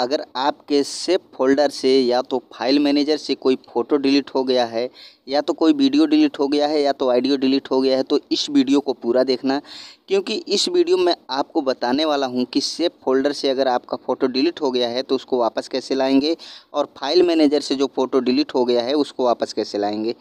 अगर आपके safe folder से या तो फाइल मैनेजर से कोई फ़ोटो डिलीट हो गया है या तो कोई वीडियो डिलीट हो गया है या तो ऑडियो डिलीट हो गया है तो इस वीडियो को पूरा देखना क्योंकि इस वीडियो में आपको बताने वाला हूं कि सेफ फोल्डर से अगर आपका फ़ोटो डिलीट हो गया है तो उसको वापस कैसे लाएंगे और फाइल मैनेजर से जो फ़ोटो डिलीट हो गया है उसको वापस कैसे लाएंगे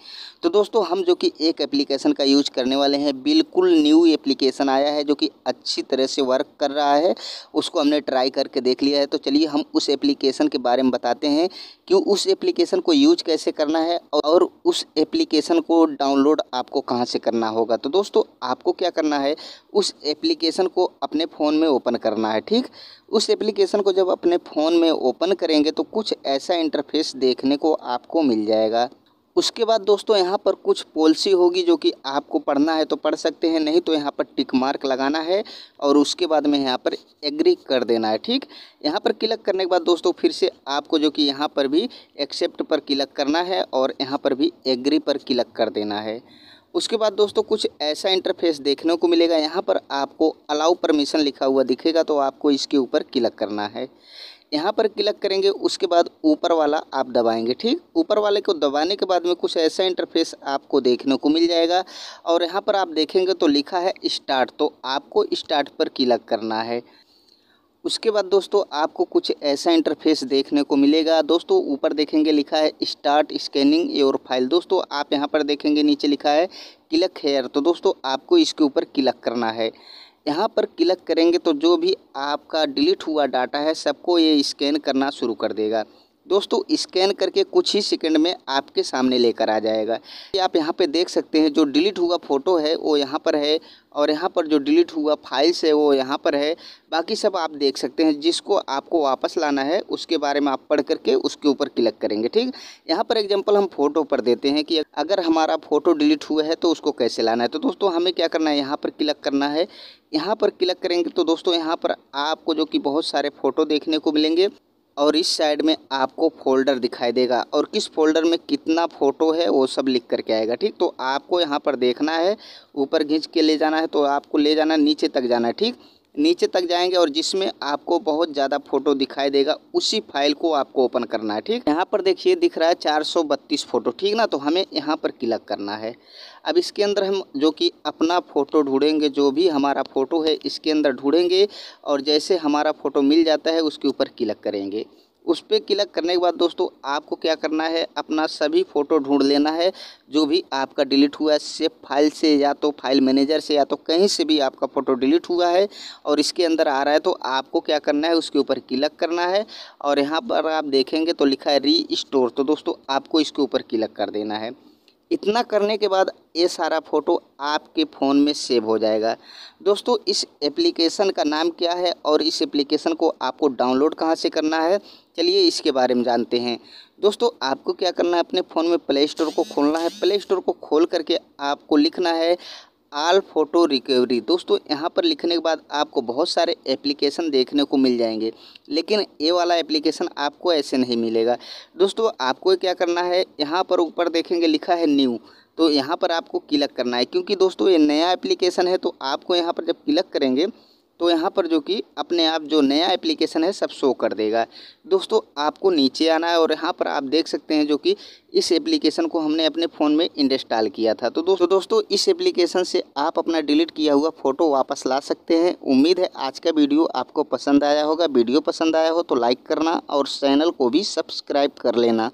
तो दोस्तों हम जो कि एक एप्लीकेशन का यूज करने वाले हैं बिल्कुल न्यू एप्लीकेशन आया है जो कि अच्छी तरह से वर्क कर रहा है उसको हमने ट्राई करके देख लिया है तो चलिए हम उस एप्लीकेशन के बारे में बताते हैं कि उस एप्लीकेशन को यूज कैसे करना है और उस एप्लीकेशन को डाउनलोड आपको कहाँ से करना होगा तो दोस्तों आपको क्या करना है उस एप्लीकेशन को अपने फ़ोन में ओपन करना है ठीक उस एप्लीकेशन को जब अपने फ़ोन में ओपन करेंगे तो कुछ ऐसा इंटरफेस देखने को आपको मिल जाएगा उसके बाद दोस्तों यहाँ पर कुछ पॉलिसी होगी जो कि आपको पढ़ना है तो पढ़ सकते हैं नहीं तो यहाँ पर टिक मार्क लगाना है और उसके बाद में यहाँ पर एग्री कर देना है ठीक यहाँ पर क्लिक करने के बाद दोस्तों फिर से आपको जो कि यहाँ पर भी एक्सेप्ट पर क्लिक करना है और यहाँ पर भी एग्री पर क्लिक कर देना है उसके बाद दोस्तों कुछ ऐसा इंटरफेस देखने को मिलेगा यहाँ पर आपको अलाउ परमिशन लिखा हुआ दिखेगा तो आपको इसके ऊपर क्लिक करना है यहाँ पर क्लिक करेंगे उसके बाद ऊपर वाला आप दबाएंगे ठीक ऊपर वाले को दबाने के बाद में कुछ ऐसा इंटरफेस आपको देखने को मिल जाएगा और यहाँ पर आप देखेंगे तो लिखा है स्टार्ट तो आपको स्टार्ट पर क्लिक करना है उसके बाद दोस्तों आपको कुछ ऐसा इंटरफेस देखने को मिलेगा दोस्तों ऊपर देखेंगे लिखा है स्टार्ट स्कैनिंग योर फाइल दोस्तों आप यहाँ पर देखेंगे नीचे लिखा है क्लिक हेयर तो दोस्तों आपको इसके ऊपर क्लिक करना है यहाँ पर क्लिक करेंगे तो जो भी आपका डिलीट हुआ डाटा है सबको ये स्कैन करना शुरू कर देगा दोस्तों स्कैन करके कुछ ही सेकंड में आपके सामने लेकर आ जाएगा ये आप यहाँ पे देख सकते हैं जो डिलीट हुआ फ़ोटो है वो यहाँ पर है और यहाँ पर जो डिलीट हुआ फाइल्स है वो यहाँ पर है बाकी सब आप देख सकते हैं जिसको आपको वापस लाना है उसके बारे में आप पढ़ करके उसके ऊपर क्लिक करेंगे ठीक यहाँ पर एग्जाम्पल हम फ़ोटो पर देते हैं कि अगर हमारा फ़ोटो डिलीट हुआ है तो उसको कैसे लाना है तो दोस्तों हमें क्या करना है यहाँ पर क्लिक करना है यहाँ पर क्लिक करेंगे तो दोस्तों यहाँ पर आपको जो कि बहुत सारे फ़ोटो देखने को मिलेंगे और इस साइड में आपको फोल्डर दिखाई देगा और किस फोल्डर में कितना फ़ोटो है वो सब लिख करके आएगा ठीक तो आपको यहाँ पर देखना है ऊपर खींच के ले जाना है तो आपको ले जाना नीचे तक जाना है ठीक नीचे तक जाएंगे और जिसमें आपको बहुत ज़्यादा फोटो दिखाई देगा उसी फाइल को आपको ओपन करना है ठीक यहाँ पर देखिए दिख रहा है बत्तीस फोटो ठीक ना तो हमें यहाँ पर क्लिक करना है अब इसके अंदर हम जो कि अपना फ़ोटो ढूंढेंगे जो भी हमारा फ़ोटो है इसके अंदर ढूंढेंगे और जैसे हमारा फ़ोटो मिल जाता है उसके ऊपर क्लिक करेंगे उस पर क्लिक करने के बाद दोस्तों आपको क्या करना है अपना सभी फ़ोटो ढूंढ लेना है जो भी आपका डिलीट हुआ है सेफ फाइल से या तो फाइल मैनेजर से या तो कहीं से भी आपका फ़ोटो डिलीट हुआ है और इसके अंदर आ रहा है तो आपको क्या करना है उसके ऊपर क्लिक करना है और यहाँ पर आप देखेंगे तो लिखा है री स्टोर तो दोस्तों आपको इसके ऊपर क्लिक कर देना है इतना करने के बाद ये सारा फ़ोटो आपके फ़ोन में सेव हो जाएगा दोस्तों इस एप्लीकेशन का नाम क्या है और इस एप्लीकेशन को आपको डाउनलोड कहाँ से करना है चलिए इसके बारे में जानते हैं दोस्तों आपको क्या करना है अपने फ़ोन में प्ले स्टोर को खोलना है प्ले स्टोर को खोल करके आपको लिखना है आल फोटो रिकवरी दोस्तों यहाँ पर लिखने के बाद आपको बहुत सारे एप्लीकेशन देखने को मिल जाएंगे लेकिन ये वाला एप्लीकेशन आपको ऐसे नहीं मिलेगा दोस्तों आपको क्या करना है यहाँ पर ऊपर देखेंगे लिखा है न्यू तो यहाँ पर आपको क्लिक करना है क्योंकि दोस्तों ये नया एप्लीकेशन है तो आपको यहाँ पर जब क्लिक करेंगे तो यहाँ पर जो कि अपने आप जो नया एप्लीकेशन है सब शो कर देगा दोस्तों आपको नीचे आना है और यहाँ पर आप देख सकते हैं जो कि इस एप्लीकेशन को हमने अपने फ़ोन में इंस्टॉल किया था तो दोस्तों दोस्तों इस एप्लीकेशन से आप अपना डिलीट किया हुआ फ़ोटो वापस ला सकते हैं उम्मीद है आज का वीडियो आपको पसंद आया होगा वीडियो पसंद आया हो तो लाइक करना और चैनल को भी सब्सक्राइब कर लेना